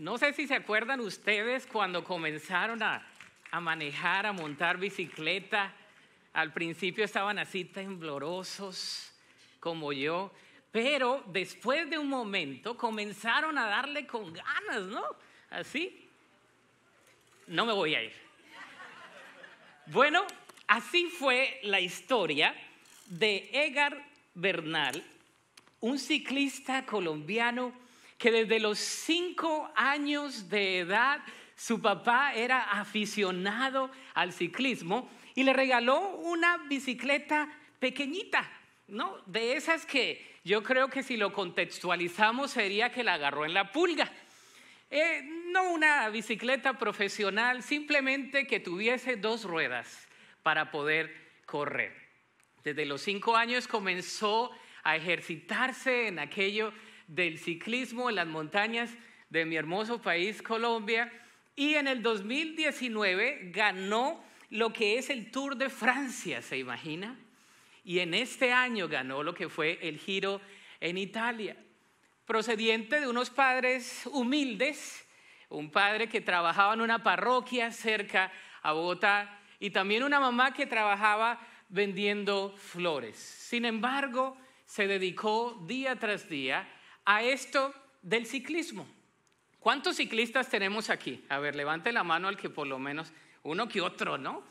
No sé si se acuerdan ustedes cuando comenzaron a, manejar, a montar bicicleta. Al principio estaban así temblorosos como yo, pero después de un momento comenzaron a darle con ganas, ¿no? Así. No me voy a ir. Bueno, así fue la historia de Edgar Bernal, un ciclista colombiano que desde los cinco años de edad su papá era aficionado al ciclismo y le regaló una bicicleta pequeñita, ¿no? De esas que yo creo que si lo contextualizamos sería que la agarró en la pulga. Eh, no una bicicleta profesional, simplemente que tuviese dos ruedas para poder correr. Desde los cinco años comenzó a ejercitarse en aquello del ciclismo en las montañas de mi hermoso país Colombia y en el 2019 ganó lo que es el Tour de Francia, ¿se imagina? Y en este año ganó lo que fue el Giro en Italia, procediente de unos padres humildes, un padre que trabajaba en una parroquia cerca a Bogotá y también una mamá que trabajaba vendiendo flores. Sin embargo, se dedicó día tras día a esto del ciclismo. ¿Cuántos ciclistas tenemos aquí? A ver, levante la mano al que por lo menos uno que otro, ¿no?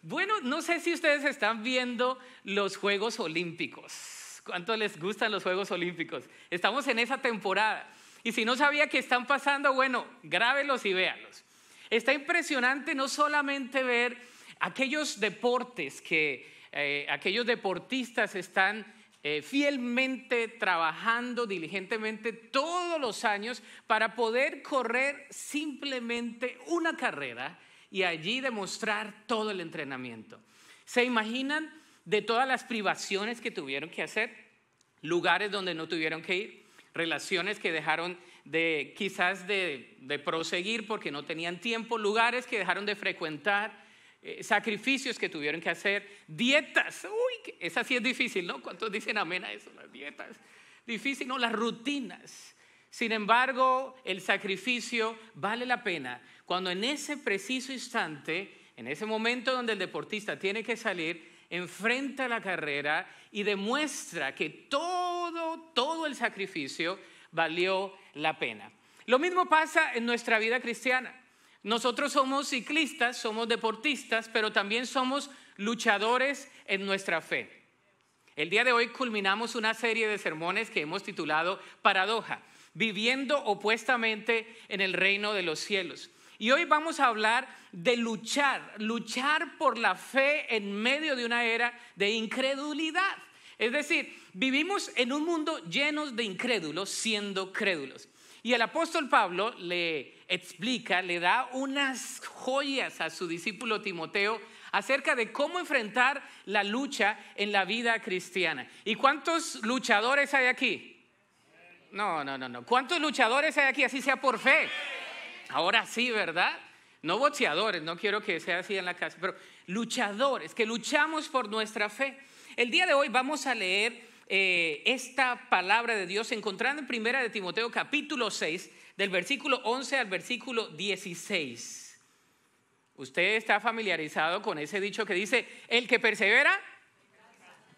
Bueno, no sé si ustedes están viendo los Juegos Olímpicos. ¿Cuánto les gustan los Juegos Olímpicos? Estamos en esa temporada. Y si no sabía que están pasando, bueno, grábelos y véanlos. Está impresionante no solamente ver aquellos deportes que eh, aquellos deportistas están eh, fielmente trabajando diligentemente todos los años para poder correr simplemente una carrera y allí demostrar todo el entrenamiento. ¿Se imaginan de todas las privaciones que tuvieron que hacer? Lugares donde no tuvieron que ir, relaciones que dejaron de quizás de proseguir porque no tenían tiempo, lugares que dejaron de frecuentar, eh, sacrificios que tuvieron que hacer, dietas, uy, esa sí es difícil, ¿no? ¿Cuántos dicen amén a eso? Las dietas, difícil, no, las rutinas. Sin embargo, el sacrificio vale la pena cuando en ese preciso instante, en ese momento donde el deportista tiene que salir, enfrenta la carrera y demuestra que todo, todo el sacrificio valió la pena. Lo mismo pasa en nuestra vida cristiana. Nosotros somos ciclistas, somos deportistas, pero también somos luchadores en nuestra fe. El día de hoy culminamos una serie de sermones que hemos titulado Paradoja, viviendo opuestamente en el reino de los cielos. Y hoy vamos a hablar de luchar, luchar por la fe en medio de una era de incredulidad. Es decir, vivimos en un mundo lleno de incrédulos siendo crédulos. Y el apóstol Pablo le explica, le da unas joyas a su discípulo Timoteo acerca de cómo enfrentar la lucha en la vida cristiana. ¿Y cuántos luchadores hay aquí? No, no, no, no. ¿Cuántos luchadores hay aquí? Así sea por fe. Ahora sí, ¿verdad? No boxeadores, no quiero que sea así en la casa, pero luchadores, que luchamos por nuestra fe. El día de hoy vamos a leer eh, esta palabra de Dios encontrando en primera de Timoteo capítulo 6, del versículo 11 al versículo 16. Usted está familiarizado con ese dicho que dice, el que persevera,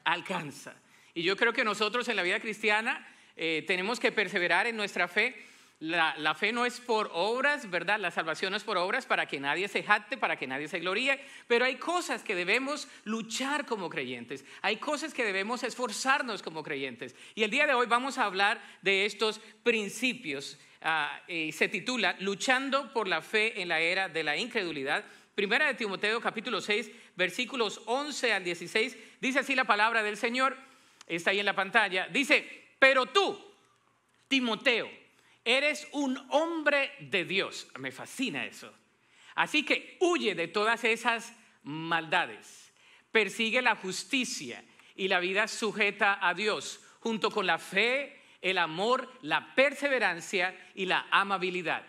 alcanza. Y yo creo que nosotros en la vida cristiana eh, tenemos que perseverar en nuestra fe la, fe no es por obras, ¿verdad? La salvación no es por obras para que nadie se jacte, para que nadie se gloríe, pero hay cosas que debemos luchar como creyentes, hay cosas que debemos esforzarnos como creyentes. Y el día de hoy vamos a hablar de estos principios. Ah, se titula Luchando por la fe en la era de la incredulidad. Primera de Timoteo capítulo 6, versículos 11 al 16, dice así la palabra del Señor, está ahí en la pantalla, dice, pero tú, Timoteo, Eres un hombre de Dios. Me fascina eso. Así que huye de todas esas maldades. Persigue la justicia y la vida sujeta a Dios, junto con la fe, el amor, la perseverancia y la amabilidad.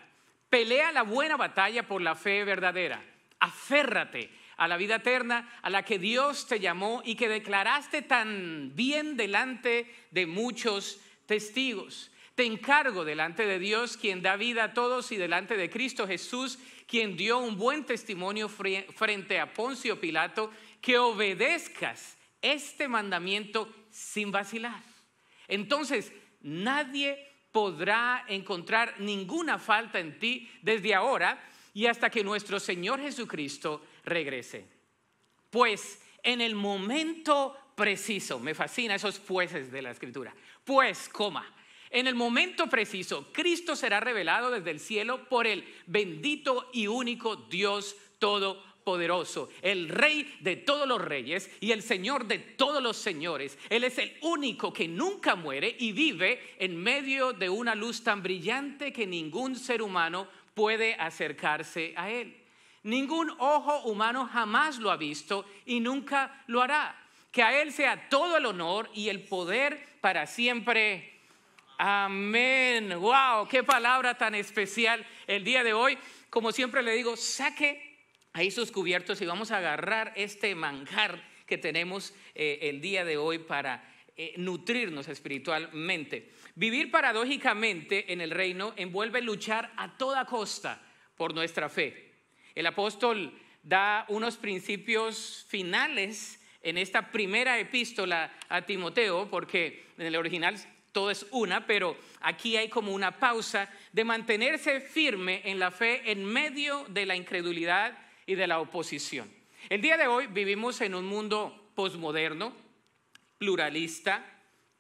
Pelea la buena batalla por la fe verdadera. Aférrate a la vida eterna a la que Dios te llamó y que declaraste tan bien delante de muchos testigos. Te encargo delante de Dios, quien da vida a todos, y delante de Cristo Jesús, quien dio un buen testimonio frente a Poncio Pilato, que obedezcas este mandamiento sin vacilar. Entonces, nadie podrá encontrar ninguna falta en ti desde ahora y hasta que nuestro Señor Jesucristo regrese. Pues en el momento preciso, me fascina esos pueses de la escritura, pues coma, en el momento preciso, Cristo será revelado desde el cielo por el bendito y único Dios Todopoderoso, el Rey de todos los reyes y el Señor de todos los señores. Él es el único que nunca muere y vive en medio de una luz tan brillante que ningún ser humano puede acercarse a Él. Ningún ojo humano jamás lo ha visto y nunca lo hará. Que a Él sea todo el honor y el poder para siempre. Amén. Wow, qué palabra tan especial el día de hoy. Como siempre le digo, saque ahí sus cubiertos y vamos a agarrar este manjar que tenemos eh, el día de hoy para eh, nutrirnos espiritualmente. Vivir paradójicamente en el reino envuelve luchar a toda costa por nuestra fe. El apóstol da unos principios finales en esta primera epístola a Timoteo, porque en el original todo es una, pero aquí hay como una pausa de mantenerse firme en la fe en medio de la incredulidad y de la oposición. El día de hoy vivimos en un mundo posmoderno, pluralista,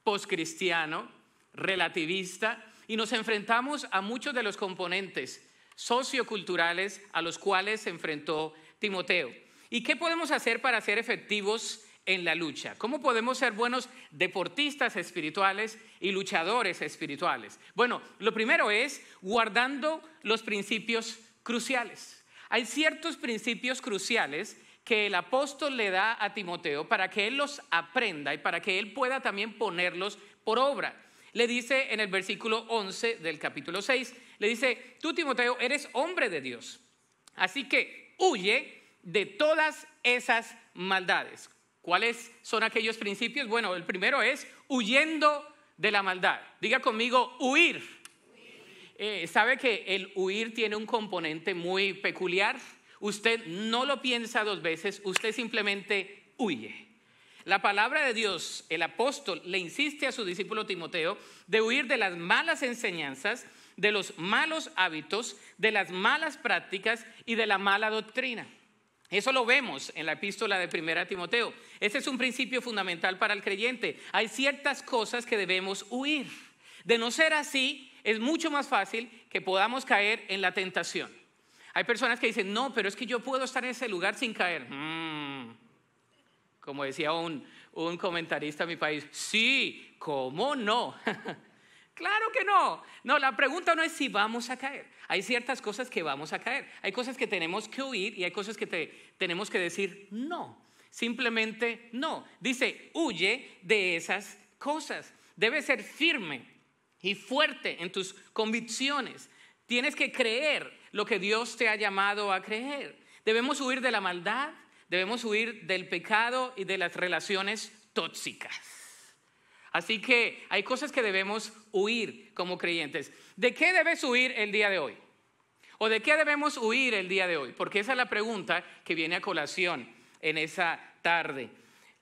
poscristiano, relativista, y nos enfrentamos a muchos de los componentes socioculturales a los cuales se enfrentó Timoteo. ¿Y qué podemos hacer para ser efectivos en la lucha? ¿Cómo podemos ser buenos deportistas espirituales y luchadores espirituales? Bueno, lo primero es guardando los principios cruciales. Hay ciertos principios cruciales que el apóstol le da a Timoteo para que él los aprenda y para que él pueda también ponerlos por obra. Le dice en el versículo 11 del capítulo 6, le dice, tú Timoteo eres hombre de Dios, así que huye de todas esas maldades. ¿Cuáles son aquellos principios? Bueno, el primero es huyendo de la maldad. Diga conmigo, huir. Eh, ¿Sabe que el huir tiene un componente muy peculiar? Usted no lo piensa dos veces, usted simplemente huye. La palabra de Dios, el apóstol, le insiste a su discípulo Timoteo de huir de las malas enseñanzas, de los malos hábitos, de las malas prácticas y de la mala doctrina. Eso lo vemos en la epístola de Primera Timoteo. ese es un principio fundamental para el creyente. Hay ciertas cosas que debemos huir. De no ser así, es mucho más fácil que podamos caer en la tentación. Hay personas que dicen, no, pero es que yo puedo estar en ese lugar sin caer. Mm. Como decía un, un comentarista de mi país, sí, ¿cómo no? Claro que no. No, la pregunta no es si vamos a caer. Hay ciertas cosas que vamos a caer. Hay cosas que tenemos que huir y hay cosas que tenemos que decir no. Simplemente no. Dice, huye de esas cosas. Debes ser firme y fuerte en tus convicciones. Tienes que creer lo que Dios te ha llamado a creer. Debemos huir de la maldad, debemos huir del pecado y de las relaciones tóxicas. Así que hay cosas que debemos huir como creyentes. ¿De qué debes huir el día de hoy? ¿O de qué debemos huir el día de hoy? Porque esa es la pregunta que viene a colación en esa tarde.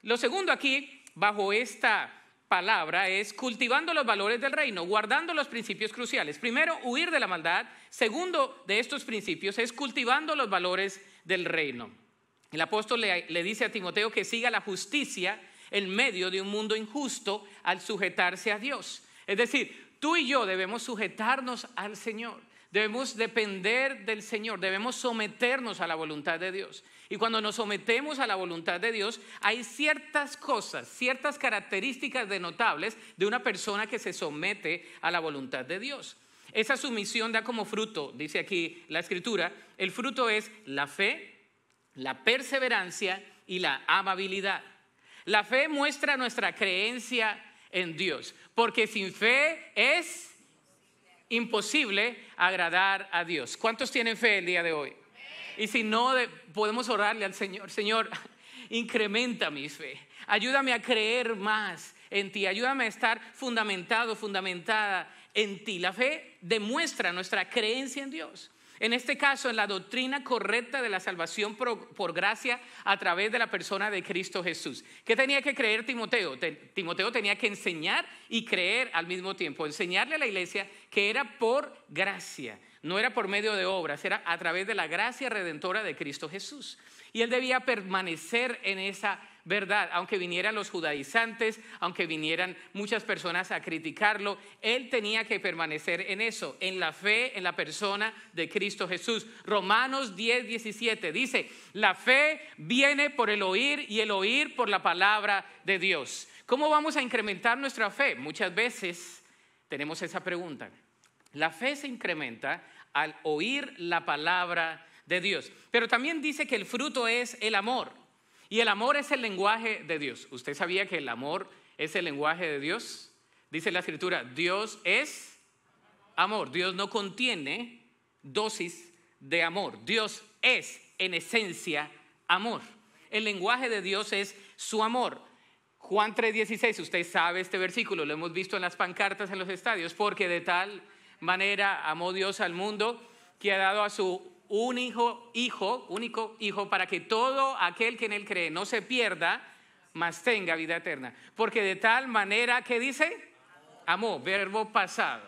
Lo segundo aquí, bajo esta palabra, es cultivando los valores del reino, guardando los principios cruciales. Primero, huir de la maldad. Segundo de estos principios es cultivando los valores del reino. El apóstol le, dice a Timoteo que siga la justicia, en medio de un mundo injusto al sujetarse a Dios. Es decir, tú y yo debemos sujetarnos al Señor. Debemos depender del Señor, debemos someternos a la voluntad de Dios. Y cuando nos sometemos a la voluntad de Dios, hay ciertas cosas, ciertas características denotables de una persona que se somete a la voluntad de Dios. Esa sumisión da como fruto, dice aquí la escritura, el fruto es la fe, la perseverancia y la amabilidad. La fe muestra nuestra creencia en Dios, porque sin fe es imposible agradar a Dios. ¿Cuántos tienen fe el día de hoy? Y si no, podemos orarle al Señor, Señor, incrementa mi fe, ayúdame a creer más en ti, ayúdame a estar fundamentado, fundamentada en ti. La fe demuestra nuestra creencia en Dios. En este caso, en la doctrina correcta de la salvación por, gracia a través de la persona de Cristo Jesús. ¿Qué tenía que creer Timoteo? Timoteo tenía que enseñar y creer al mismo tiempo, enseñarle a la iglesia que era por gracia, no era por medio de obras, era a través de la gracia redentora de Cristo Jesús. Y él debía permanecer en esa verdad, aunque vinieran los judaizantes, aunque vinieran muchas personas a criticarlo, él tenía que permanecer en eso, en la fe, en la persona de Cristo Jesús. Romanos 10, 17 dice, la fe viene por el oír y el oír por la palabra de Dios. ¿Cómo vamos a incrementar nuestra fe? Muchas veces tenemos esa pregunta. La fe se incrementa al oír la palabra de Dios. Pero también dice que el fruto es el amor. Y el amor es el lenguaje de Dios. ¿Usted sabía que el amor es el lenguaje de Dios? Dice la escritura, Dios es amor. Dios no contiene dosis de amor. Dios es en esencia amor. El lenguaje de Dios es su amor. Juan 3:16, usted sabe este versículo, lo hemos visto en las pancartas en los estadios, porque de tal manera amó Dios al mundo que ha dado a su un hijo, hijo, único hijo, para que todo aquel que en él cree no se pierda, mas tenga vida eterna. Porque de tal manera que dice, amó, verbo pasado.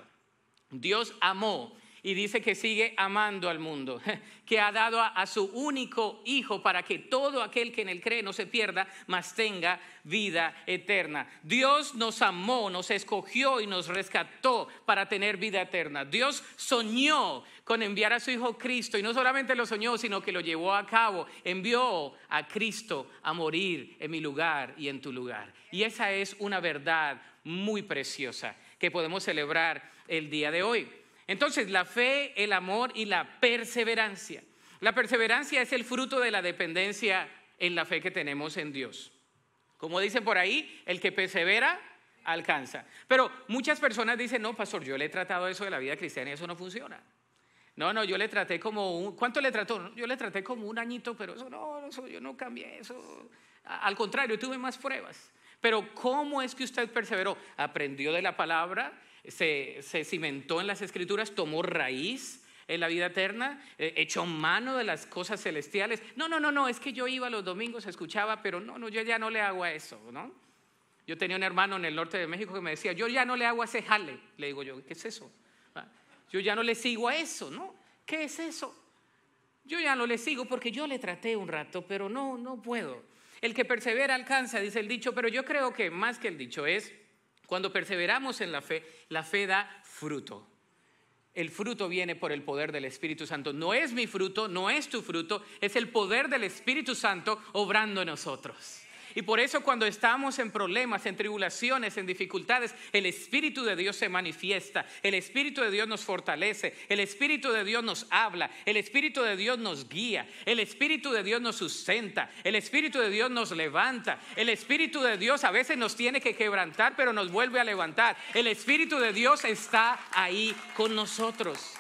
Dios amó y dice que sigue amando al mundo, que ha dado a, su único hijo para que todo aquel que en él cree no se pierda, mas tenga vida eterna. Dios nos amó, nos escogió y nos rescató para tener vida eterna. Dios soñó con enviar a su hijo Cristo y no solamente lo soñó, sino que lo llevó a cabo. Envió a Cristo a morir en mi lugar y en tu lugar. Y esa es una verdad muy preciosa que podemos celebrar el día de hoy. Entonces, la fe, el amor y la perseverancia. La perseverancia es el fruto de la dependencia en la fe que tenemos en Dios. Como dicen por ahí, el que persevera alcanza. Pero muchas personas dicen, no, pastor, yo le he tratado eso de la vida cristiana y eso no funciona. No, no, yo le traté como un, ¿cuánto le trató? Yo le traté como un añito, pero eso no, yo no cambié eso. Al contrario, tuve más pruebas. Pero ¿cómo es que usted perseveró? Aprendió de la palabra, se, cimentó en las escrituras, tomó raíz en la vida eterna, eh, echó mano de las cosas celestiales. No, no, no, no, es que yo iba los domingos, escuchaba, pero no, no, yo ya no le hago a eso, ¿no? Yo tenía un hermano en el norte de México que me decía, yo ya no le hago a ese jale. Le digo yo, ¿qué es eso? Ah, yo ya no le sigo a eso, ¿no? ¿Qué es eso? Yo ya no le sigo porque yo le traté un rato, pero no, no puedo. El que persevera alcanza, dice el dicho, pero yo creo que más que el dicho es, cuando perseveramos en la fe, la fe da fruto. El fruto viene por el poder del Espíritu Santo. No es mi fruto, no es tu fruto, es el poder del Espíritu Santo obrando en nosotros. Y por eso cuando estamos en problemas, en tribulaciones, en dificultades, el Espíritu de Dios se manifiesta, el Espíritu de Dios nos fortalece, el Espíritu de Dios nos habla, el Espíritu de Dios nos guía, el Espíritu de Dios nos sustenta, el Espíritu de Dios nos levanta, el Espíritu de Dios a veces nos tiene que quebrantar, pero nos vuelve a levantar. El Espíritu de Dios está ahí con nosotros.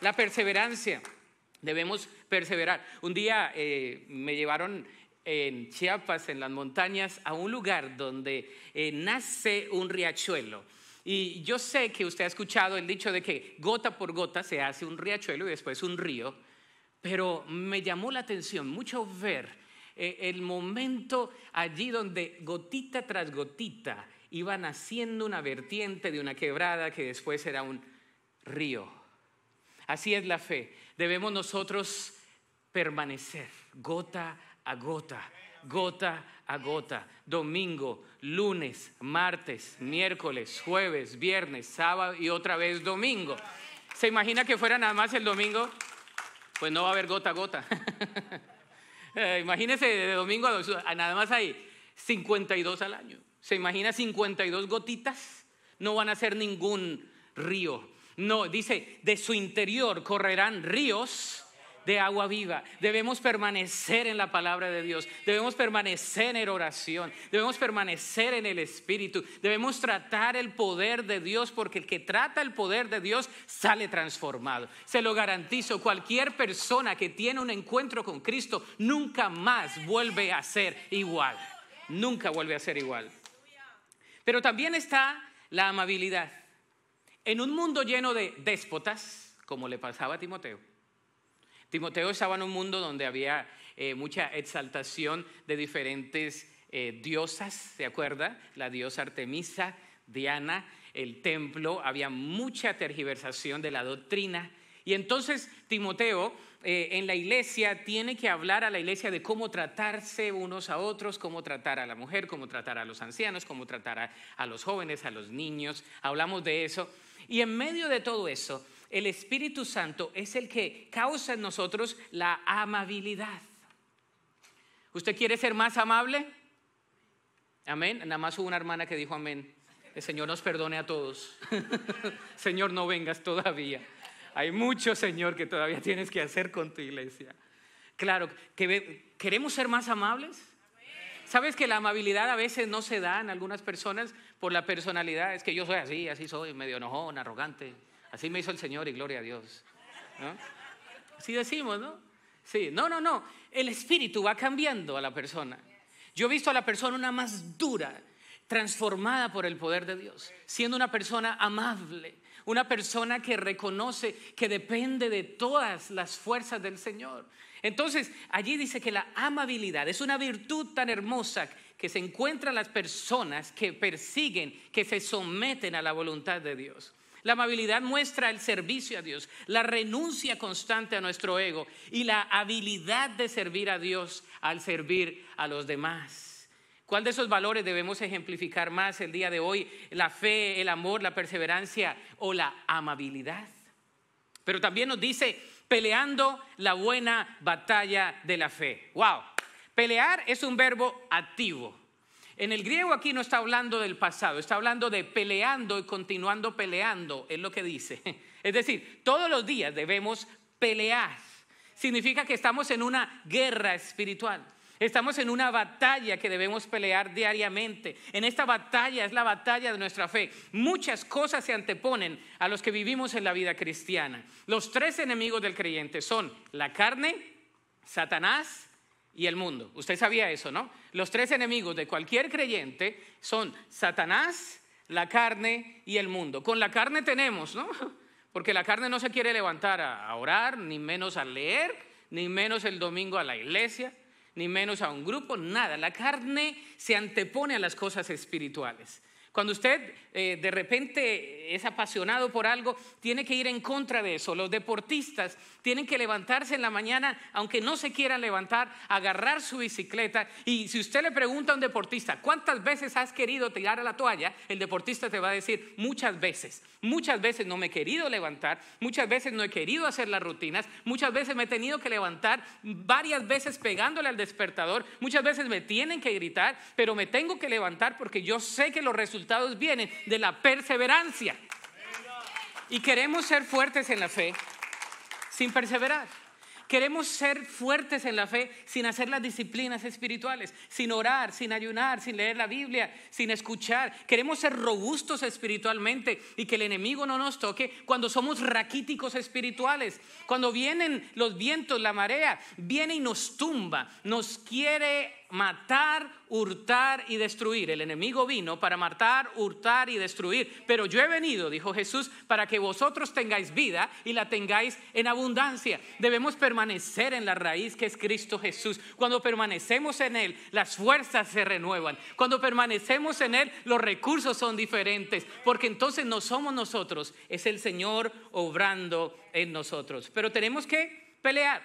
La perseverancia. Debemos perseverar. Un día eh, me llevaron en Chiapas, en las montañas, a un lugar donde eh, nace un riachuelo. Y yo sé que usted ha escuchado el dicho de que gota por gota se hace un riachuelo y después un río, pero me llamó la atención mucho ver eh, el momento allí donde gotita tras gotita iba naciendo una vertiente de una quebrada que después era un río. Así es la fe. Debemos nosotros permanecer gota a gota, gota a gota, domingo, lunes, martes, miércoles, jueves, viernes, sábado y otra vez domingo. ¿Se imagina que fuera nada más el domingo? Pues no va a haber gota gota. Eh, imagínese de domingo a, nada más hay 52 al año. ¿Se imagina 52 gotitas? No van a ser ningún río. No, dice, de su interior correrán ríos de agua viva. Debemos permanecer en la palabra de Dios. Debemos permanecer en oración. Debemos permanecer en el Espíritu. Debemos tratar el poder de Dios porque el que trata el poder de Dios sale transformado. Se lo garantizo. Cualquier persona que tiene un encuentro con Cristo nunca más vuelve a ser igual. Nunca vuelve a ser igual. Pero también está la amabilidad. En un mundo lleno de déspotas, como le pasaba a Timoteo, Timoteo estaba en un mundo donde había eh, mucha exaltación de diferentes eh, diosas, ¿se acuerda? La diosa Artemisa, Diana, el templo, había mucha tergiversación de la doctrina. Y entonces Timoteo eh, en la iglesia tiene que hablar a la iglesia de cómo tratarse unos a otros, cómo tratar a la mujer, cómo tratar a los ancianos, cómo tratar a los jóvenes, a los niños. Hablamos de eso. Y en medio de todo eso, el Espíritu Santo es el que causa en nosotros la amabilidad. ¿Usted quiere ser más amable? Amén. Nada más hubo una hermana que dijo amén. El Señor nos perdone a todos. Señor, no vengas todavía. Hay mucho, Señor, que todavía tienes que hacer con tu iglesia. Claro, queremos ser más amables. ¿Sabes que la amabilidad a veces no se da en algunas personas por la personalidad? Es que yo soy así, así soy, medio enojón, arrogante, Así me hizo el Señor y gloria a Dios. Así decimos, ¿no? Sí, no, no, no. El espíritu va cambiando a la persona. Yo he visto a la persona una más dura, transformada por el poder de Dios, siendo una persona amable, una persona que reconoce que depende de todas las fuerzas del Señor. Entonces, allí dice que la amabilidad es una virtud tan hermosa que se encuentran las personas que persiguen, que se someten a la voluntad de Dios. La amabilidad muestra el servicio a Dios, la renuncia constante a nuestro ego y la habilidad de servir a Dios al servir a los demás. ¿Cuál de esos valores debemos ejemplificar más el día de hoy? La fe, el amor, la perseverancia o la amabilidad. Pero también nos dice, peleando la buena batalla de la fe. ¡Wow! Pelear es un verbo activo. En el griego aquí no está hablando del pasado, está hablando de peleando y continuando peleando, es lo que dice. Es decir, todos los días debemos pelear. Significa que estamos en una guerra espiritual. Estamos en una batalla que debemos pelear diariamente. En esta batalla es la batalla de nuestra fe. Muchas cosas se anteponen a los que vivimos en la vida cristiana. Los tres enemigos del creyente son la carne, Satanás y el mundo. Usted sabía eso, ¿no? Los tres enemigos de cualquier creyente son Satanás, la carne y el mundo. Con la carne tenemos, ¿no? Porque la carne no se quiere levantar a orar, ni menos a leer, ni menos el domingo a la iglesia, ni menos a un grupo, nada. La carne se antepone a las cosas espirituales. Cuando usted eh, de repente es apasionado por algo, tiene que ir en contra de eso. Los deportistas tienen que levantarse en la mañana, aunque no se quieran levantar, agarrar su bicicleta. Y si usted le pregunta a un deportista, ¿cuántas veces has querido tirar a la toalla? El deportista te va a decir, muchas veces. Muchas veces no me he querido levantar, muchas veces no he querido hacer las rutinas, muchas veces me he tenido que levantar varias veces pegándole al despertador, muchas veces me tienen que gritar, pero me tengo que levantar porque yo sé que los resultados resultados vienen de la perseverancia. Y queremos ser fuertes en la fe sin perseverar. Queremos ser fuertes en la fe sin hacer las disciplinas espirituales, sin orar, sin ayunar, sin leer la Biblia, sin escuchar. Queremos ser robustos espiritualmente y que el enemigo no nos toque cuando somos raquíticos espirituales, cuando vienen los vientos, la marea, viene y nos tumba, nos quiere matar, hurtar y destruir. El enemigo vino para matar, hurtar y destruir. Pero yo he venido, dijo Jesús, para que vosotros tengáis vida y la tengáis en abundancia. Debemos permanecer permanecer en la raíz que es Cristo Jesús. Cuando permanecemos en Él, las fuerzas se renuevan. Cuando permanecemos en Él, los recursos son diferentes. Porque entonces no somos nosotros, es el Señor obrando en nosotros. Pero tenemos que pelear.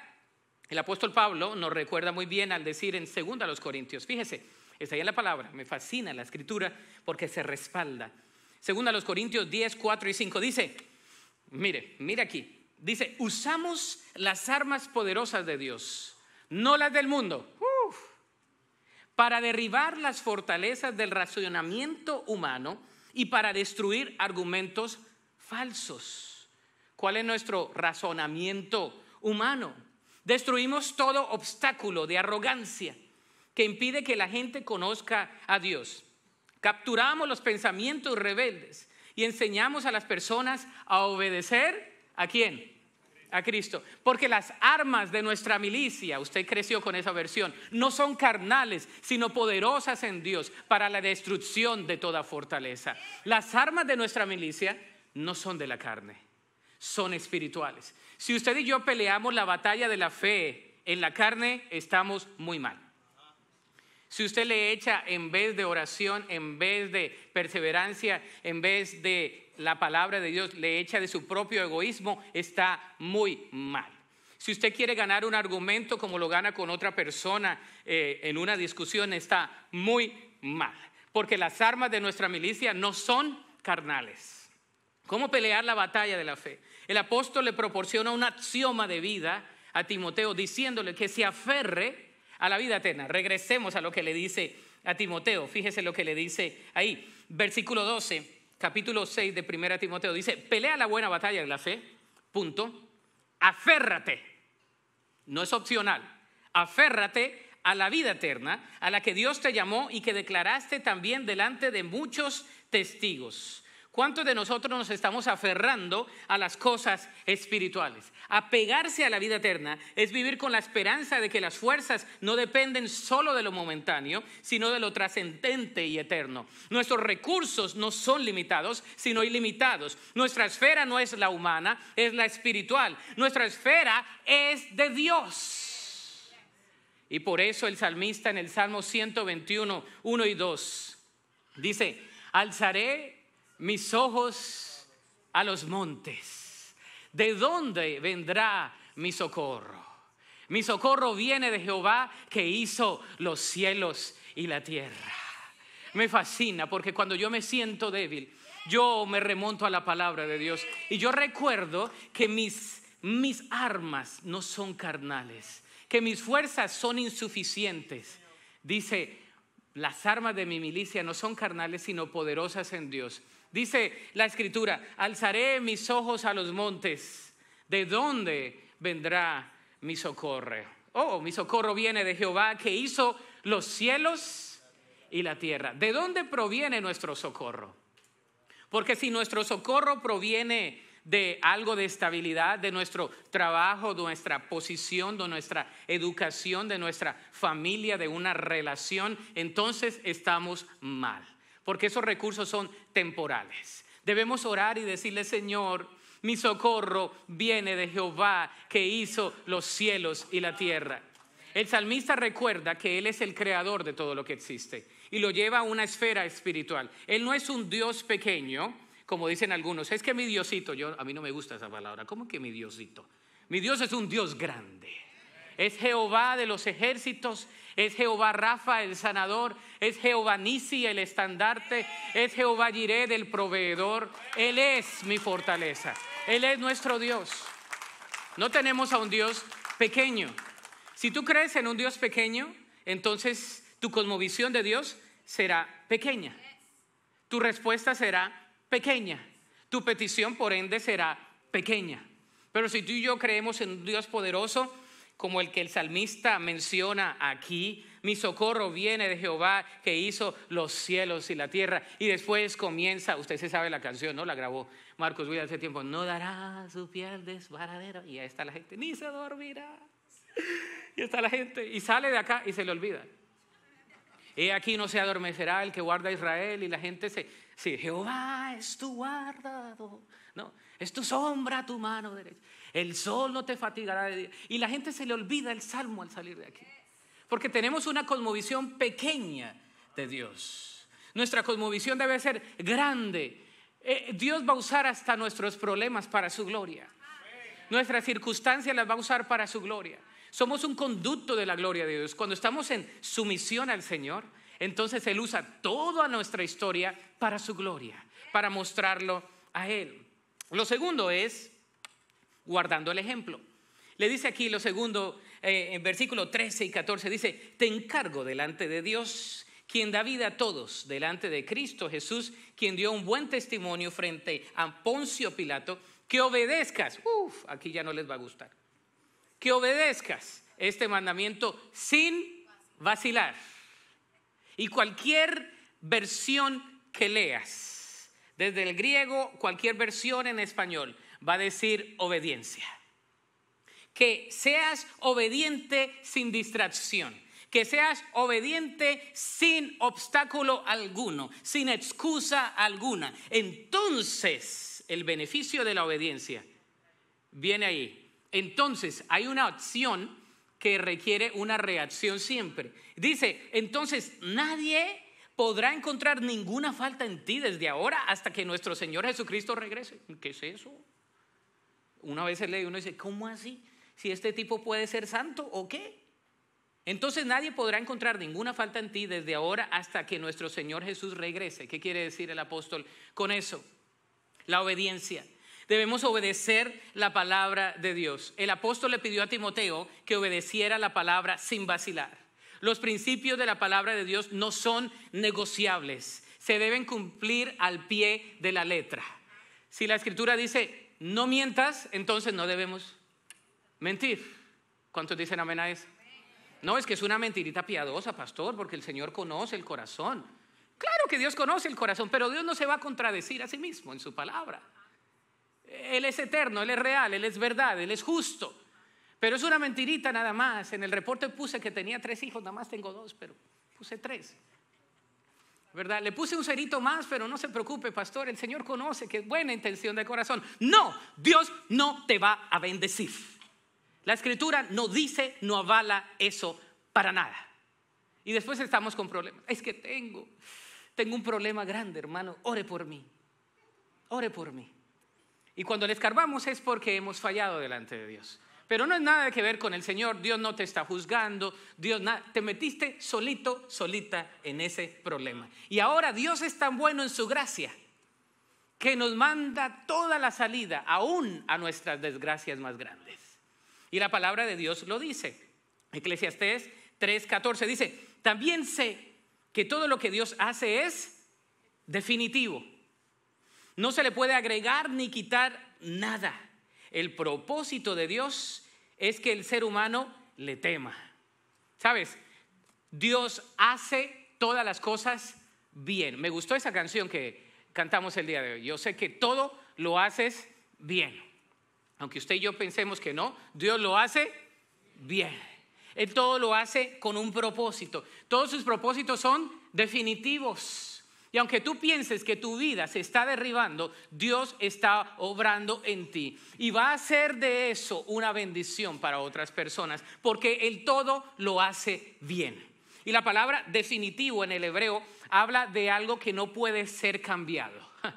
El apóstol Pablo nos recuerda muy bien al decir en 2 los Corintios, fíjese, está ahí en la palabra, me fascina la escritura porque se respalda. Segunda los Corintios 10, 4 y 5 dice, mire, mire aquí, Dice, usamos las armas poderosas de Dios, no las del mundo, para derribar las fortalezas del razonamiento humano y para destruir argumentos falsos. ¿Cuál es nuestro razonamiento humano? Destruimos todo obstáculo de arrogancia que impide que la gente conozca a Dios. Capturamos los pensamientos rebeldes y enseñamos a las personas a obedecer a quién? a Cristo. Porque las armas de nuestra milicia, usted creció con esa versión, no son carnales, sino poderosas en Dios para la destrucción de toda fortaleza. Las armas de nuestra milicia no son de la carne, son espirituales. Si usted y yo peleamos la batalla de la fe en la carne, estamos muy mal. Si usted le echa en vez de oración, en vez de perseverancia, en vez de la palabra de Dios le echa de su propio egoísmo está muy mal. Si usted quiere ganar un argumento como lo gana con otra persona eh, en una discusión, está muy mal. Porque las armas de nuestra milicia no son carnales. ¿Cómo pelear la batalla de la fe? El apóstol le proporciona un axioma de vida a Timoteo diciéndole que se aferre a la vida eterna. Regresemos a lo que le dice a Timoteo. Fíjese lo que le dice ahí. Versículo 12 capítulo 6 de 1 Timoteo dice, pelea la buena batalla de la fe, punto, aférrate, no es opcional, aférrate a la vida eterna, a la que Dios te llamó y que declaraste también delante de muchos testigos. ¿Cuántos de nosotros nos estamos aferrando a las cosas espirituales? Apegarse a la vida eterna es vivir con la esperanza de que las fuerzas no dependen solo de lo momentáneo, sino de lo trascendente y eterno. Nuestros recursos no son limitados, sino ilimitados. Nuestra esfera no es la humana, es la espiritual. Nuestra esfera es de Dios. Y por eso el salmista en el Salmo 121, 1 y 2 dice, alzaré mis ojos a los montes. ¿De dónde vendrá mi socorro? Mi socorro viene de Jehová que hizo los cielos y la tierra. Me fascina porque cuando yo me siento débil, yo me remonto a la palabra de Dios y yo recuerdo que mis, armas no son carnales, que mis fuerzas son insuficientes. Dice, las armas de mi milicia no son carnales, sino poderosas en Dios Dice la escritura, alzaré mis ojos a los montes, ¿de dónde vendrá mi socorro? Oh, mi socorro viene de Jehová que hizo los cielos y la tierra. ¿De dónde proviene nuestro socorro? Porque si nuestro socorro proviene de algo de estabilidad, de nuestro trabajo, de nuestra posición, de nuestra educación, de nuestra familia, de una relación, entonces estamos mal porque esos recursos son temporales. Debemos orar y decirle, Señor, mi socorro viene de Jehová que hizo los cielos y la tierra. El salmista recuerda que Él es el creador de todo lo que existe y lo lleva a una esfera espiritual. Él no es un Dios pequeño, como dicen algunos. Es que mi Diosito, yo, a mí no me gusta esa palabra. ¿Cómo que mi Diosito? Mi Dios es un Dios grande. Es Jehová de los ejércitos es Jehová Rafa el sanador, es Jehová Nisi el estandarte, es Jehová Jireh el proveedor, Él es mi fortaleza, Él es nuestro Dios. No tenemos a un Dios pequeño. Si tú crees en un Dios pequeño, entonces tu cosmovisión de Dios será pequeña. Tu respuesta será pequeña. Tu petición, por ende, será pequeña. Pero si tú y yo creemos en un Dios poderoso, como el que el salmista menciona aquí. Mi socorro viene de Jehová que hizo los cielos y la tierra. Y después comienza, usted se sabe la canción, ¿no? La grabó Marcos Vida hace tiempo. No dará su piel desvaradero. Y ahí está la gente, ni se dormirá. Y está la gente, y sale de acá y se le olvida. He aquí no se adormecerá el que guarda a Israel y la gente se... Sí, Jehová es tu guardado. No, es tu sombra, tu mano derecha el sol no te fatigará de Y la gente se le olvida el salmo al salir de aquí. Porque tenemos una cosmovisión pequeña de Dios. Nuestra cosmovisión debe ser grande. Eh, Dios va a usar hasta nuestros problemas para su gloria. Nuestras circunstancias las va a usar para su gloria. Somos un conducto de la gloria de Dios. Cuando estamos en sumisión al Señor, entonces Él usa toda nuestra historia para su gloria, para mostrarlo a Él. Lo segundo es guardando el ejemplo. Le dice aquí lo segundo, eh, en versículo 13 y 14, dice, te encargo delante de Dios, quien da vida a todos, delante de Cristo Jesús, quien dio un buen testimonio frente a Poncio Pilato, que obedezcas, uff, aquí ya no les va a gustar, que obedezcas este mandamiento sin vacilar. Y cualquier versión que leas, desde el griego, cualquier versión en español, va a decir obediencia. Que seas obediente sin distracción que seas obediente sin obstáculo alguno, sin excusa alguna. Entonces, el beneficio de la obediencia viene ahí. Entonces, hay una opción que requiere una reacción siempre. Dice, entonces nadie podrá encontrar ninguna falta en ti desde ahora hasta que nuestro Señor Jesucristo regrese. ¿Qué es eso? una vez se lee uno dice, ¿cómo así? Si este tipo puede ser santo o qué? Entonces nadie podrá encontrar ninguna falta en ti desde ahora hasta que nuestro Señor Jesús regrese. ¿Qué quiere decir el apóstol con eso? La obediencia. Debemos obedecer la palabra de Dios. El apóstol le pidió a Timoteo que obedeciera la palabra sin vacilar. Los principios de la palabra de Dios no son negociables. Se deben cumplir al pie de la letra. Si la escritura dice, no mientas, entonces no debemos mentir. ¿Cuántos dicen amén a eso? No, es que es una mentirita piadosa, pastor, porque el Señor conoce el corazón. Claro que Dios conoce el corazón, pero Dios no se va a contradecir a sí mismo en su palabra. Él es eterno, Él es real, Él es verdad, Él es justo. Pero es una mentirita nada más. En el reporte puse que tenía tres hijos, nada más tengo dos, pero puse tres. ¿verdad? Le puse un cerito más, pero no se preocupe, pastor, el Señor conoce que es buena intención de corazón. No, Dios no te va a bendecir. La escritura no dice, no avala eso para nada. Y después estamos con problemas. Es que tengo, tengo un problema grande, hermano, ore por mí. Ore por mí. Y cuando le escarbamos es porque hemos fallado delante de Dios. Pero no es nada que ver con el Señor, Dios no te está juzgando, Dios te metiste solito, solita en ese problema. Y ahora Dios es tan bueno en su gracia que nos manda toda la salida, aún a nuestras desgracias más grandes. Y la palabra de Dios lo dice. Eclesiastés 3:14 dice, también sé que todo lo que Dios hace es definitivo. No se le puede agregar ni quitar nada. El propósito de Dios es que el ser humano le tema. ¿Sabes? Dios hace todas las cosas bien. Me gustó esa canción que cantamos el día de hoy. Yo sé que todo lo haces bien. Aunque usted y yo pensemos que no, Dios lo hace bien. Él todo lo hace con un propósito. Todos sus propósitos son definitivos. Y aunque tú pienses que tu vida se está derribando, Dios está obrando en ti. Y va a hacer de eso una bendición para otras personas, porque el todo lo hace bien. Y la palabra definitivo en el hebreo habla de algo que no puede ser cambiado,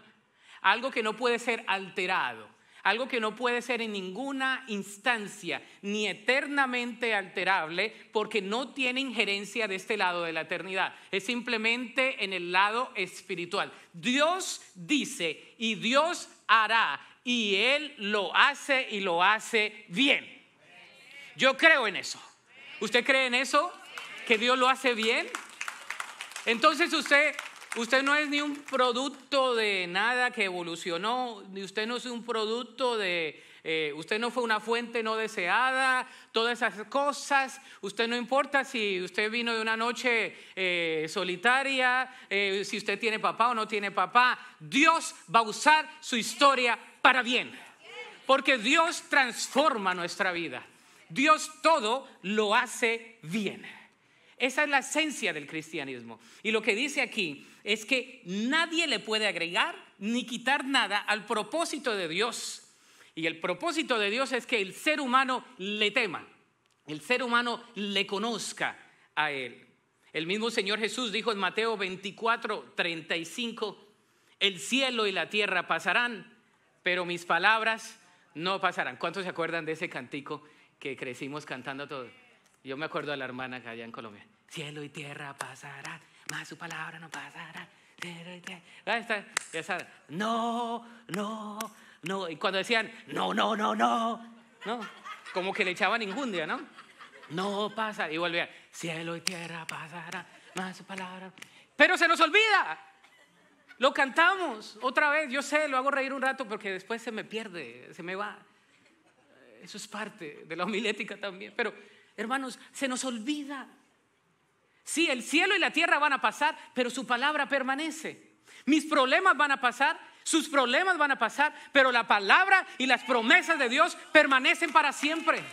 algo que no puede ser alterado algo que no puede ser en ninguna instancia ni eternamente alterable porque no tiene injerencia de este lado de la eternidad, es simplemente en el lado espiritual. Dios dice y Dios hará y Él lo hace y lo hace bien. Yo creo en eso. ¿Usted cree en eso? ¿Que Dios lo hace bien? Entonces usted Usted no es ni un producto de nada que evolucionó, ni usted no es un producto de, eh, usted no fue una fuente no deseada, todas esas cosas. Usted no importa si usted vino de una noche eh, solitaria, eh, si usted tiene papá o no tiene papá. Dios va a usar su historia para bien, porque Dios transforma nuestra vida. Dios todo lo hace bien. Esa es la esencia del cristianismo. Y lo que dice aquí es que nadie le puede agregar ni quitar nada al propósito de Dios. Y el propósito de Dios es que el ser humano le tema, el ser humano le conozca a Él. El mismo Señor Jesús dijo en Mateo 24, 35, el cielo y la tierra pasarán, pero mis palabras no pasarán. ¿Cuántos se acuerdan de ese cantico que crecimos cantando todos? Yo me acuerdo de la hermana que allá en Colombia. Cielo y tierra pasarán, más su palabra no pasará. Ah, no, no, no. Y cuando decían, no, no, no, no, no, como que le echaban ingundia, ¿no? No pasa. Y volvían, cielo y tierra pasará, más su palabra. Pero se nos olvida. Lo cantamos otra vez. Yo sé, lo hago reír un rato porque después se me pierde, se me va. Eso es parte de la homilética también. Pero, hermanos, se nos olvida Sí, el cielo y la tierra van a pasar, pero su palabra permanece. Mis problemas van a pasar, sus problemas van a pasar, pero la palabra y las promesas de Dios permanecen para siempre.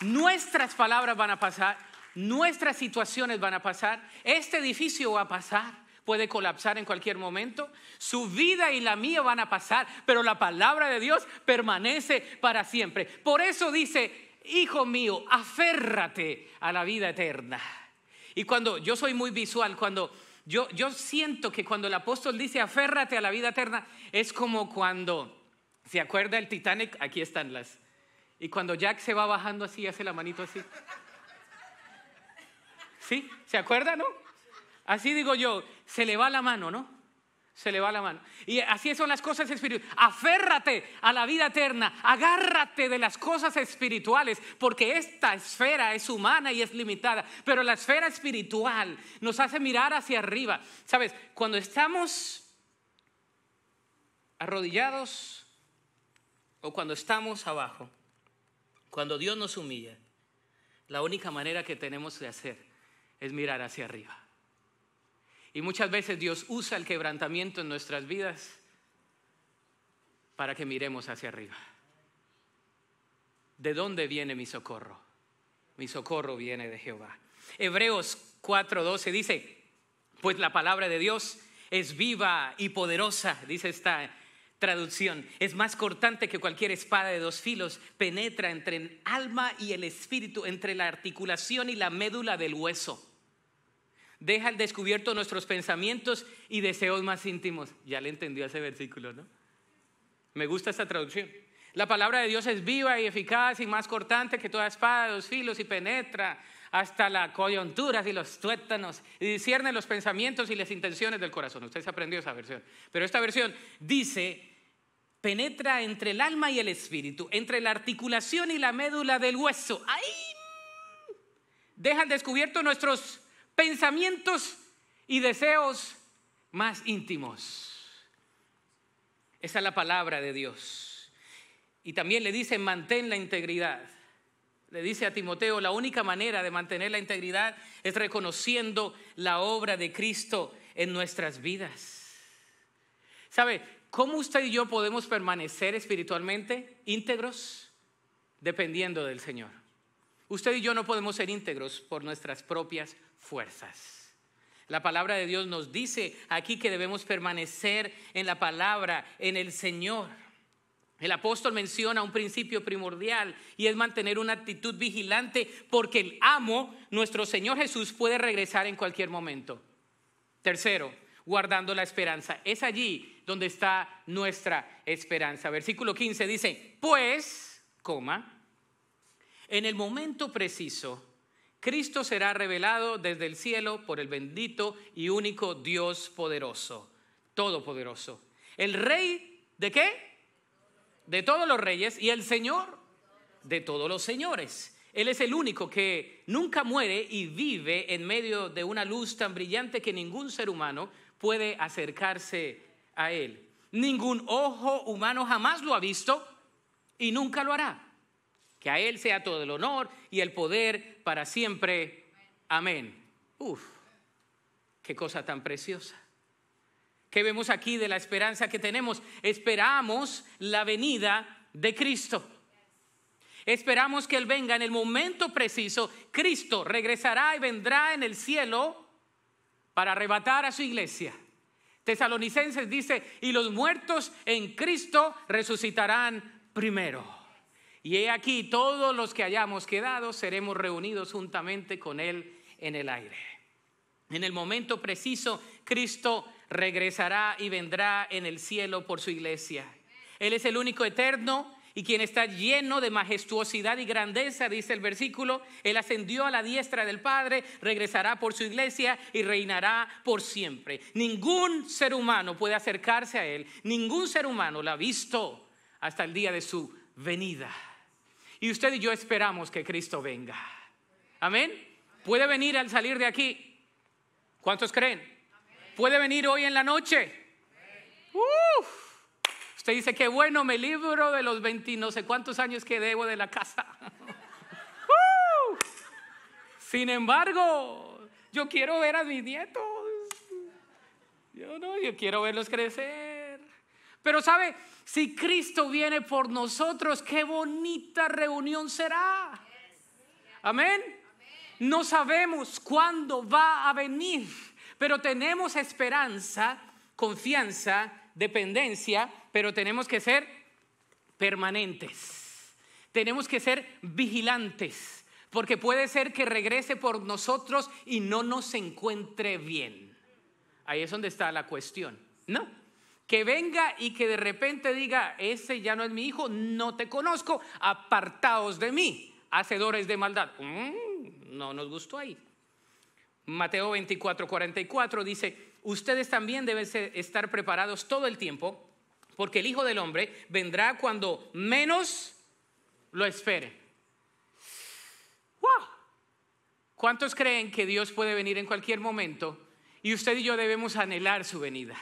Nuestras palabras van a pasar, nuestras situaciones van a pasar, este edificio va a pasar, puede colapsar en cualquier momento, su vida y la mía van a pasar, pero la palabra de Dios permanece para siempre. Por eso dice, hijo mío, aférrate a la vida eterna. Y cuando yo soy muy visual, cuando yo, yo siento que cuando el apóstol dice aférrate a la vida eterna, es como cuando, ¿se acuerda el Titanic? Aquí están las. Y cuando Jack se va bajando así, hace la manito así. ¿Sí? ¿Se acuerda, no? Así digo yo, se le va la mano, ¿no? se le va la mano. Y así son las cosas espirituales. Aférrate a la vida eterna, agárrate de las cosas espirituales, porque esta esfera es humana y es limitada, pero la esfera espiritual nos hace mirar hacia arriba. ¿Sabes? Cuando estamos arrodillados o cuando estamos abajo, cuando Dios nos humilla, la única manera que tenemos de hacer es mirar hacia arriba. Y muchas veces Dios usa el quebrantamiento en nuestras vidas para que miremos hacia arriba. ¿De dónde viene mi socorro? Mi socorro viene de Jehová. Hebreos 4:12 dice, pues la palabra de Dios es viva y poderosa, dice esta traducción, es más cortante que cualquier espada de dos filos, penetra entre el alma y el espíritu, entre la articulación y la médula del hueso deja al descubierto nuestros pensamientos y deseos más íntimos. Ya le entendió ese versículo, ¿no? Me gusta esta traducción. La palabra de Dios es viva y eficaz y más cortante que toda espada de dos filos y penetra hasta las coyunturas y los tuétanos y discierne los pensamientos y las intenciones del corazón. Ustedes se aprendió esa versión. Pero esta versión dice, penetra entre el alma y el espíritu, entre la articulación y la médula del hueso. ¡Ay! Dejan descubierto nuestros pensamientos y deseos más íntimos. Esa es la palabra de Dios. Y también le dice, mantén la integridad. Le dice a Timoteo, la única manera de mantener la integridad es reconociendo la obra de Cristo en nuestras vidas. ¿Sabe cómo usted y yo podemos permanecer espiritualmente íntegros? Dependiendo del Señor. Usted y yo no podemos ser íntegros por nuestras propias fuerzas. La palabra de Dios nos dice aquí que debemos permanecer en la palabra, en el Señor. El apóstol menciona un principio primordial y es mantener una actitud vigilante porque el amo, nuestro Señor Jesús, puede regresar en cualquier momento. Tercero, guardando la esperanza. Es allí donde está nuestra esperanza. Versículo 15 dice, pues, coma, en el momento preciso, Cristo será revelado desde el cielo por el bendito y único Dios poderoso, todopoderoso. El rey de qué? De todos los reyes y el Señor de todos los señores. Él es el único que nunca muere y vive en medio de una luz tan brillante que ningún ser humano puede acercarse a Él. Ningún ojo humano jamás lo ha visto y nunca lo hará. Que a Él sea todo el honor y el poder para siempre. Amén. Uf, qué cosa tan preciosa. ¿Qué vemos aquí de la esperanza que tenemos? Esperamos la venida de Cristo. Esperamos que Él venga en el momento preciso. Cristo regresará y vendrá en el cielo para arrebatar a su iglesia. Tesalonicenses dice, y los muertos en Cristo resucitarán primero. Y he aquí, todos los que hayamos quedado seremos reunidos juntamente con Él en el aire. En el momento preciso, Cristo regresará y vendrá en el cielo por su iglesia. Él es el único eterno y quien está lleno de majestuosidad y grandeza, dice el versículo, Él ascendió a la diestra del Padre, regresará por su iglesia y reinará por siempre. Ningún ser humano puede acercarse a Él, ningún ser humano lo ha visto hasta el día de su venida. Y usted y yo esperamos que Cristo venga. Amén. Puede venir al salir de aquí. ¿Cuántos creen? Puede venir hoy en la noche. Uf. Usted dice que bueno, me libro de los 20 no sé cuántos años que debo de la casa. Sin embargo, yo quiero ver a mis nietos. Yo no, yo quiero verlos crecer. Pero sabe, si Cristo viene por nosotros, qué bonita reunión será. Amén. No sabemos cuándo va a venir, pero tenemos esperanza, confianza, dependencia, pero tenemos que ser permanentes. Tenemos que ser vigilantes, porque puede ser que regrese por nosotros y no nos encuentre bien. Ahí es donde está la cuestión, ¿no? que venga y que de repente diga, ese ya no es mi hijo, no te conozco, apartaos de mí, hacedores de maldad. Mm, no nos gustó ahí. Mateo 24, 44 dice, ustedes también deben estar preparados todo el tiempo, porque el Hijo del Hombre vendrá cuando menos lo espere ¡Wow! ¿Cuántos creen que Dios puede venir en cualquier momento? Y usted y yo debemos anhelar su venida.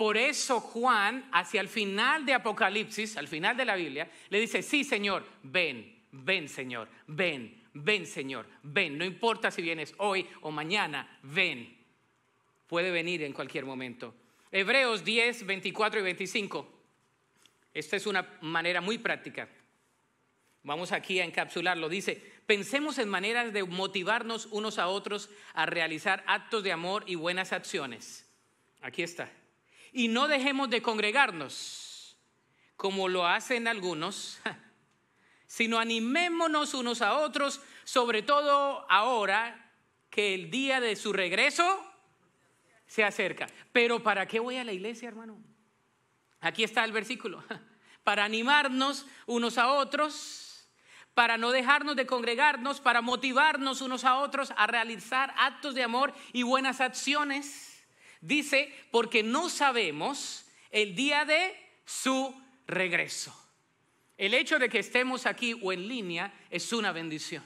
Por eso Juan, hacia el final de Apocalipsis, al final de la Biblia, le dice, sí Señor, ven, ven Señor, ven, ven Señor, ven. No importa si vienes hoy o mañana, ven. Puede venir en cualquier momento. Hebreos 10, 24 y 25. Esta es una manera muy práctica. Vamos aquí a encapsularlo. Dice, pensemos en maneras de motivarnos unos a otros a realizar actos de amor y buenas acciones. Aquí está y no dejemos de congregarnos, como lo hacen algunos, sino animémonos unos a otros, sobre todo ahora que el día de su regreso se acerca. Pero ¿para qué voy a la iglesia, hermano? Aquí está el versículo. Para animarnos unos a otros, para no dejarnos de congregarnos, para motivarnos unos a otros a realizar actos de amor y buenas acciones Dice, porque no sabemos el día de su regreso. El hecho de que estemos aquí o en línea es una bendición,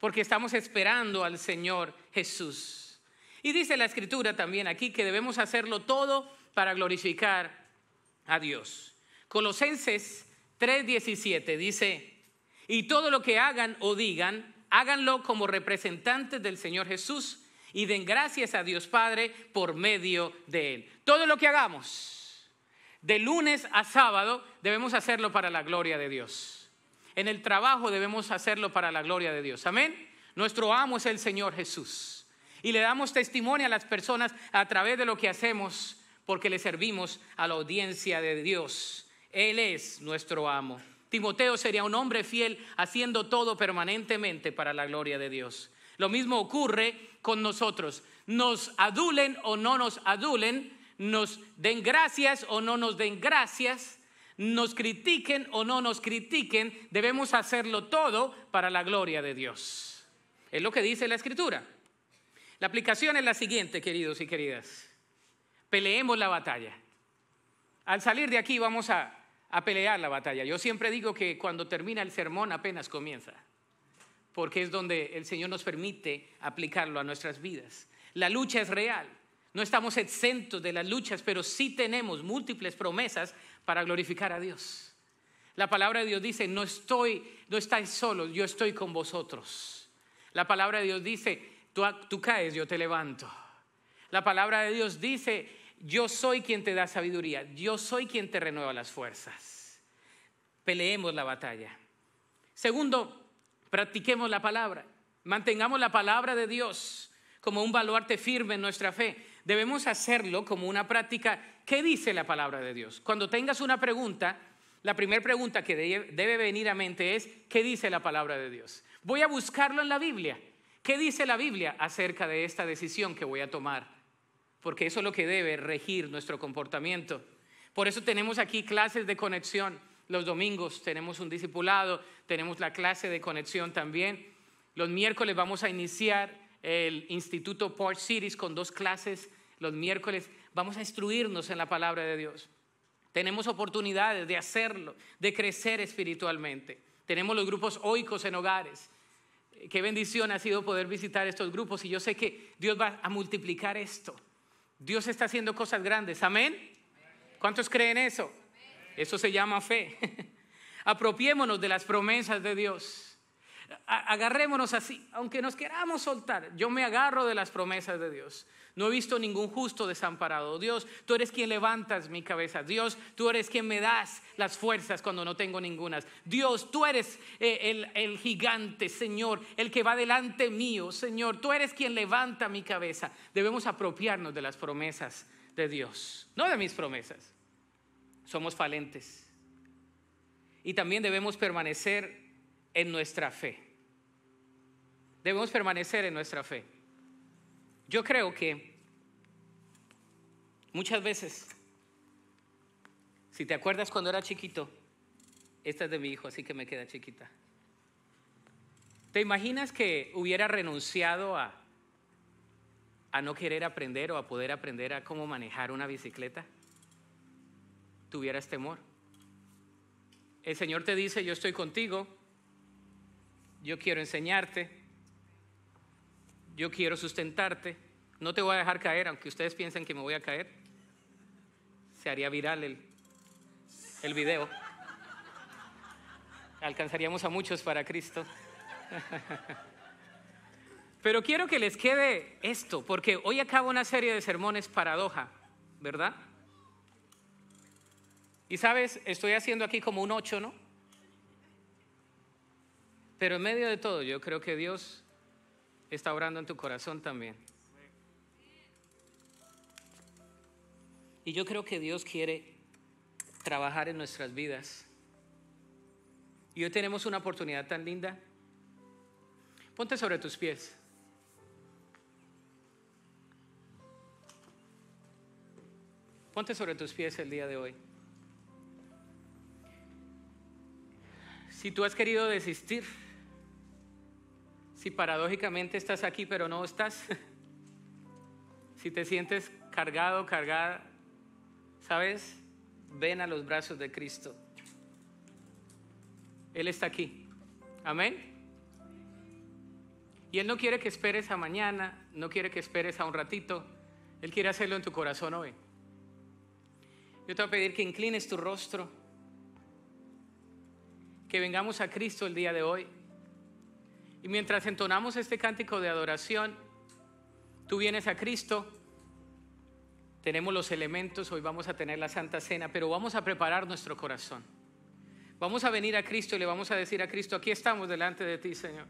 porque estamos esperando al Señor Jesús. Y dice la escritura también aquí que debemos hacerlo todo para glorificar a Dios. Colosenses 3:17 dice, y todo lo que hagan o digan, háganlo como representantes del Señor Jesús y den gracias a Dios Padre por medio de Él. Todo lo que hagamos, de lunes a sábado, debemos hacerlo para la gloria de Dios. En el trabajo debemos hacerlo para la gloria de Dios. Amén. Nuestro amo es el Señor Jesús. Y le damos testimonio a las personas a través de lo que hacemos porque le servimos a la audiencia de Dios. Él es nuestro amo. Timoteo sería un hombre fiel haciendo todo permanentemente para la gloria de Dios. Lo mismo ocurre con nosotros. Nos adulen o no nos adulen, nos den gracias o no nos den gracias, nos critiquen o no nos critiquen, debemos hacerlo todo para la gloria de Dios. Es lo que dice la escritura. La aplicación es la siguiente, queridos y queridas. Peleemos la batalla. Al salir de aquí vamos a, a pelear la batalla. Yo siempre digo que cuando termina el sermón apenas comienza porque es donde el Señor nos permite aplicarlo a nuestras vidas. La lucha es real. No estamos exentos de las luchas, pero sí tenemos múltiples promesas para glorificar a Dios. La palabra de Dios dice, no estoy, no estáis solos, yo estoy con vosotros. La palabra de Dios dice, tú, tú caes, yo te levanto. La palabra de Dios dice, yo soy quien te da sabiduría, yo soy quien te renueva las fuerzas. Peleemos la batalla. Segundo, Practiquemos la palabra. Mantengamos la palabra de Dios como un baluarte firme en nuestra fe. Debemos hacerlo como una práctica. ¿Qué dice la palabra de Dios? Cuando tengas una pregunta, la primera pregunta que debe venir a mente es, ¿qué dice la palabra de Dios? Voy a buscarlo en la Biblia. ¿Qué dice la Biblia acerca de esta decisión que voy a tomar? Porque eso es lo que debe regir nuestro comportamiento. Por eso tenemos aquí clases de conexión los domingos tenemos un discipulado, tenemos la clase de conexión también. Los miércoles vamos a iniciar el Instituto Port Cities con dos clases. Los miércoles vamos a instruirnos en la palabra de Dios. Tenemos oportunidades de hacerlo, de crecer espiritualmente. Tenemos los grupos oicos en hogares. Qué bendición ha sido poder visitar estos grupos y yo sé que Dios va a multiplicar esto. Dios está haciendo cosas grandes. Amén. ¿Cuántos creen eso? Eso se llama fe. Apropiémonos de las promesas de Dios. Agarrémonos así, aunque nos queramos soltar. Yo me agarro de las promesas de Dios. No he visto ningún justo desamparado. Dios, tú eres quien levantas mi cabeza. Dios, tú eres quien me das las fuerzas cuando no tengo ningunas. Dios, tú eres eh, el, el gigante, Señor, el que va delante mío, Señor. Tú eres quien levanta mi cabeza. Debemos apropiarnos de las promesas de Dios, no de mis promesas somos falentes. Y también debemos permanecer en nuestra fe. Debemos permanecer en nuestra fe. Yo creo que muchas veces, si te acuerdas cuando era chiquito, esta es de mi hijo, así que me queda chiquita. ¿Te imaginas que hubiera renunciado a, a no querer aprender o a poder aprender a cómo manejar una bicicleta? tuvieras temor. El Señor te dice, yo estoy contigo, yo quiero enseñarte, yo quiero sustentarte, no te voy a dejar caer, aunque ustedes piensen que me voy a caer. Se haría viral el, el video. Alcanzaríamos a muchos para Cristo. Pero quiero que les quede esto, porque hoy acabo una serie de sermones paradoja, ¿verdad? Y sabes, estoy haciendo aquí como un ocho, ¿no? Pero en medio de todo, yo creo que Dios está orando en tu corazón también. Y yo creo que Dios quiere trabajar en nuestras vidas. Y hoy tenemos una oportunidad tan linda. Ponte sobre tus pies. Ponte sobre tus pies el día de hoy. Si tú has querido desistir, si paradójicamente estás aquí pero no estás, si te sientes cargado, cargada, ¿sabes? Ven a los brazos de Cristo. Él está aquí. Amén. Y Él no quiere que esperes a mañana, no quiere que esperes a un ratito. Él quiere hacerlo en tu corazón hoy. Yo te voy a pedir que inclines tu rostro que vengamos a Cristo el día de hoy. Y mientras entonamos este cántico de adoración, tú vienes a Cristo, tenemos los elementos, hoy vamos a tener la Santa Cena, pero vamos a preparar nuestro corazón. Vamos a venir a Cristo y le vamos a decir a Cristo, aquí estamos delante de ti, Señor.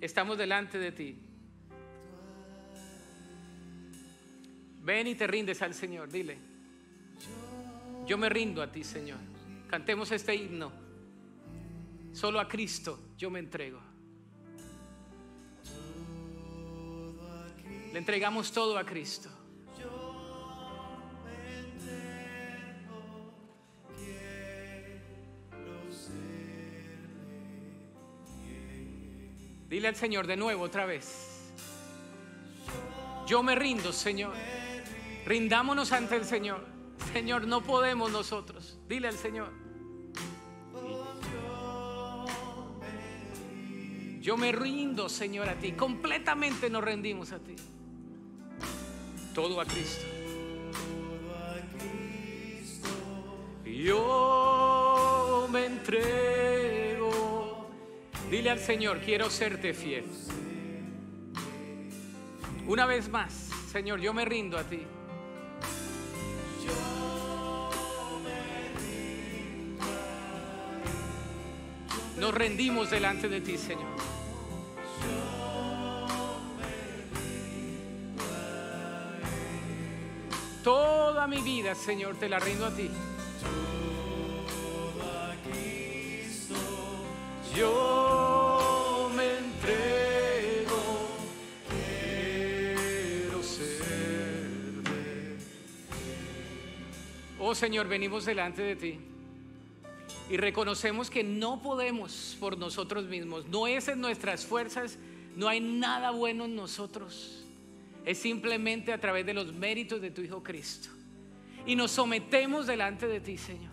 Estamos delante de ti. Ven y te rindes al Señor, dile. Yo me rindo a ti, Señor. Cantemos este himno. Solo a Cristo yo me entrego. Le entregamos todo a Cristo. Dile al Señor de nuevo otra vez. Yo me rindo, Señor. Rindámonos ante el Señor. Señor, no podemos nosotros. Dile al Señor. Yo me rindo, Señor, a ti. Completamente nos rendimos a ti. Todo a Cristo. Todo a Cristo. Yo me entrego. Dile al Señor, quiero serte fiel. Una vez más, Señor, yo me rindo a ti. Nos rendimos delante de ti, Señor. mi vida, Señor, te la rindo a ti. yo me entrego, quiero Oh Señor, venimos delante de ti. Y reconocemos que no podemos por nosotros mismos, no es en nuestras fuerzas, no hay nada bueno en nosotros. Es simplemente a través de los méritos de tu Hijo Cristo y nos sometemos delante de ti, Señor.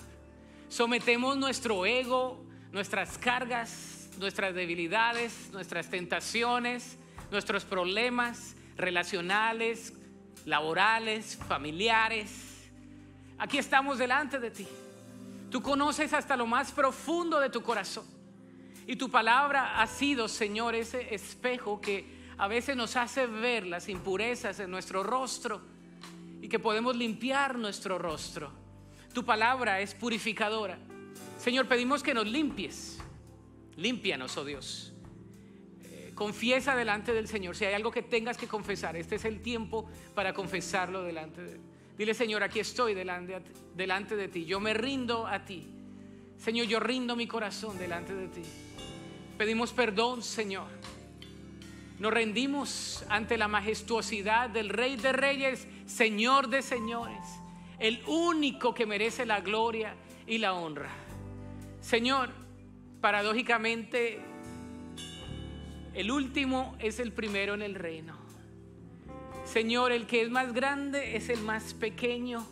Sometemos nuestro ego, nuestras cargas, nuestras debilidades, nuestras tentaciones, nuestros problemas relacionales, laborales, familiares. Aquí estamos delante de ti. Tú conoces hasta lo más profundo de tu corazón. Y tu palabra ha sido, Señor, ese espejo que a veces nos hace ver las impurezas en nuestro rostro que podemos limpiar nuestro rostro. Tu palabra es purificadora. Señor, pedimos que nos limpies. Límpianos, oh Dios. Eh, confiesa delante del Señor. Si hay algo que tengas que confesar, este es el tiempo para confesarlo delante de Dile, Señor, aquí estoy delante, delante de ti. Yo me rindo a ti. Señor, yo rindo mi corazón delante de ti. Pedimos perdón, Señor. Nos rendimos ante la majestuosidad del Rey de Reyes Señor de señores, el único que merece la gloria y la honra. Señor, paradójicamente, el último es el primero en el reino. Señor, el que es más grande es el más pequeño.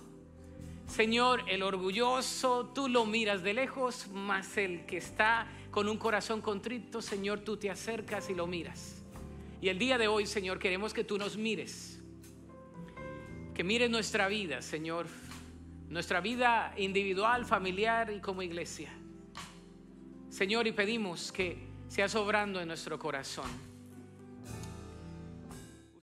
Señor, el orgulloso, tú lo miras de lejos, mas el que está con un corazón contrito, Señor, tú te acercas y lo miras. Y el día de hoy, Señor, queremos que tú nos mires que mire nuestra vida, Señor, nuestra vida individual, familiar y como iglesia. Señor, y pedimos que sea sobrando en nuestro corazón.